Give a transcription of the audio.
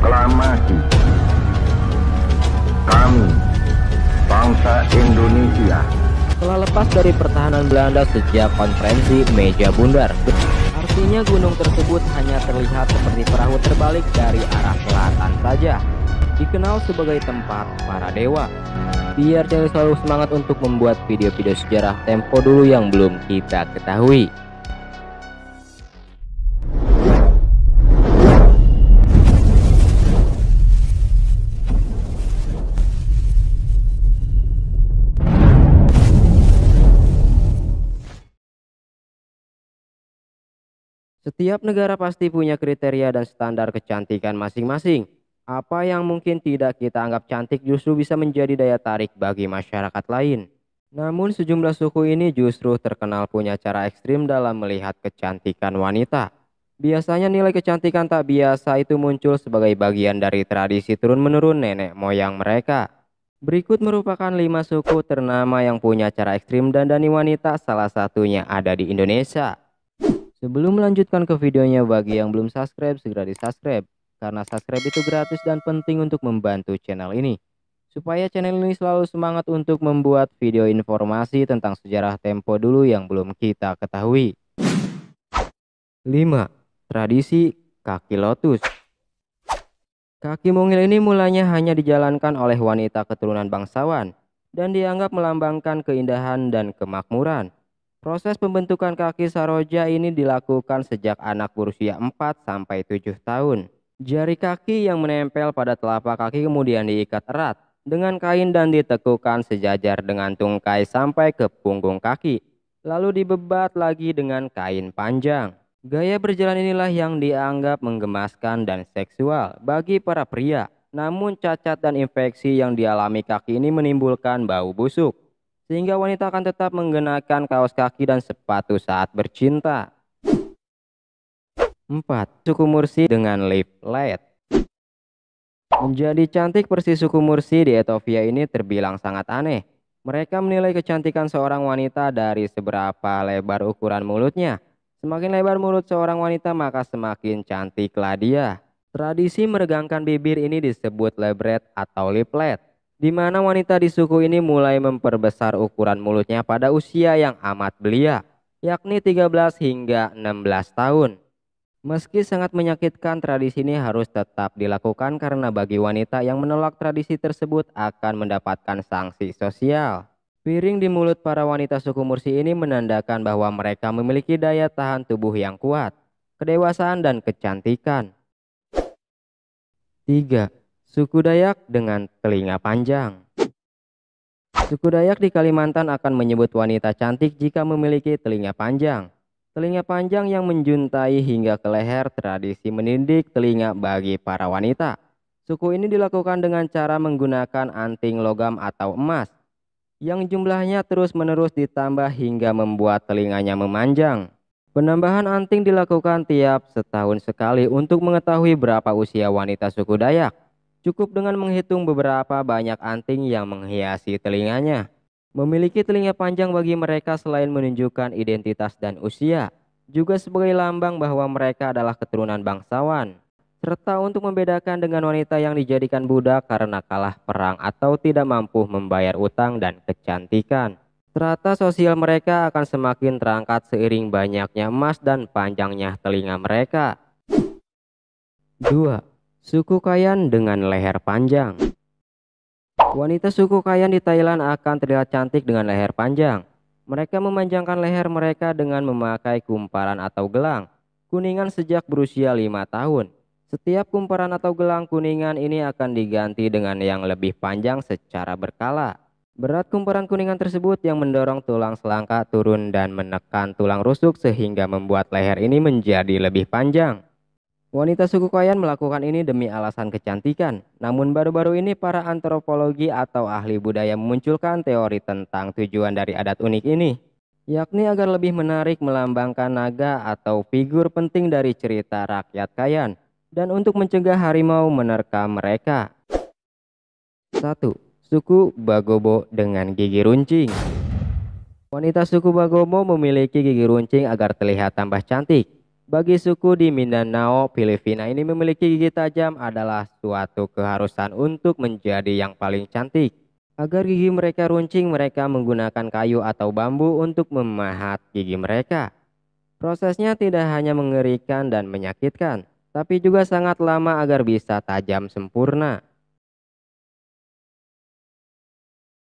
proklamasi kami bangsa Indonesia telah lepas dari pertahanan Belanda sejak konferensi meja bundar. Artinya gunung tersebut hanya terlihat seperti perahu terbalik dari arah selatan saja. Dikenal sebagai tempat para dewa. Biar jangan selalu semangat untuk membuat video-video sejarah tempo dulu yang belum kita ketahui. Setiap negara pasti punya kriteria dan standar kecantikan masing-masing. Apa yang mungkin tidak kita anggap cantik justru bisa menjadi daya tarik bagi masyarakat lain. Namun sejumlah suku ini justru terkenal punya cara ekstrim dalam melihat kecantikan wanita. Biasanya nilai kecantikan tak biasa itu muncul sebagai bagian dari tradisi turun-menurun nenek moyang mereka. Berikut merupakan lima suku ternama yang punya cara ekstrim dan dani wanita, salah satunya ada di Indonesia. Sebelum melanjutkan ke videonya, bagi yang belum subscribe, segera di subscribe. Karena subscribe itu gratis dan penting untuk membantu channel ini. Supaya channel ini selalu semangat untuk membuat video informasi tentang sejarah tempo dulu yang belum kita ketahui. 5. Tradisi Kaki Lotus Kaki mungil ini mulanya hanya dijalankan oleh wanita keturunan bangsawan dan dianggap melambangkan keindahan dan kemakmuran. Proses pembentukan kaki saroja ini dilakukan sejak anak berusia 4 sampai 7 tahun. Jari kaki yang menempel pada telapak kaki kemudian diikat erat dengan kain dan ditekukan sejajar dengan tungkai sampai ke punggung kaki, lalu dibebat lagi dengan kain panjang. Gaya berjalan inilah yang dianggap menggemaskan dan seksual bagi para pria. Namun cacat dan infeksi yang dialami kaki ini menimbulkan bau busuk sehingga wanita akan tetap mengenakan kaos kaki dan sepatu saat bercinta. 4. Suku Mursi dengan lip light Menjadi cantik persis suku Mursi di Etovia ini terbilang sangat aneh. Mereka menilai kecantikan seorang wanita dari seberapa lebar ukuran mulutnya. Semakin lebar mulut seorang wanita maka semakin cantiklah dia. Tradisi meregangkan bibir ini disebut lebret atau liplet di mana wanita di suku ini mulai memperbesar ukuran mulutnya pada usia yang amat belia, yakni 13 hingga 16 tahun. Meski sangat menyakitkan, tradisi ini harus tetap dilakukan karena bagi wanita yang menolak tradisi tersebut akan mendapatkan sanksi sosial. Piring di mulut para wanita suku Mursi ini menandakan bahwa mereka memiliki daya tahan tubuh yang kuat, kedewasaan dan kecantikan. 3. Suku Dayak dengan telinga panjang. Suku Dayak di Kalimantan akan menyebut wanita cantik jika memiliki telinga panjang. Telinga panjang yang menjuntai hingga ke leher tradisi menindik telinga bagi para wanita. Suku ini dilakukan dengan cara menggunakan anting logam atau emas yang jumlahnya terus-menerus ditambah hingga membuat telinganya memanjang. Penambahan anting dilakukan tiap setahun sekali untuk mengetahui berapa usia wanita suku Dayak. Cukup dengan menghitung beberapa banyak anting yang menghiasi telinganya. Memiliki telinga panjang bagi mereka selain menunjukkan identitas dan usia, juga sebagai lambang bahwa mereka adalah keturunan bangsawan, serta untuk membedakan dengan wanita yang dijadikan budak karena kalah perang atau tidak mampu membayar utang dan kecantikan. Serata sosial mereka akan semakin terangkat seiring banyaknya emas dan panjangnya telinga mereka. 2. Suku Kayan dengan leher panjang Wanita suku Kayan di Thailand akan terlihat cantik dengan leher panjang. Mereka memanjangkan leher mereka dengan memakai kumparan atau gelang kuningan sejak berusia lima tahun. Setiap kumparan atau gelang kuningan ini akan diganti dengan yang lebih panjang secara berkala. Berat kumparan kuningan tersebut yang mendorong tulang selangka turun dan menekan tulang rusuk sehingga membuat leher ini menjadi lebih panjang. Wanita suku Kayan melakukan ini demi alasan kecantikan. Namun baru-baru ini para antropologi atau ahli budaya memunculkan teori tentang tujuan dari adat unik ini, yakni agar lebih menarik melambangkan naga atau figur penting dari cerita rakyat Kayan dan untuk mencegah harimau menerkam mereka. 1. Suku Bagobo dengan gigi runcing. Wanita suku Bagobo memiliki gigi runcing agar terlihat tambah cantik. Bagi suku di Mindanao, Filipina ini memiliki gigi tajam adalah suatu keharusan untuk menjadi yang paling cantik. Agar gigi mereka runcing, mereka menggunakan kayu atau bambu untuk memahat gigi mereka. Prosesnya tidak hanya mengerikan dan menyakitkan, tapi juga sangat lama agar bisa tajam sempurna.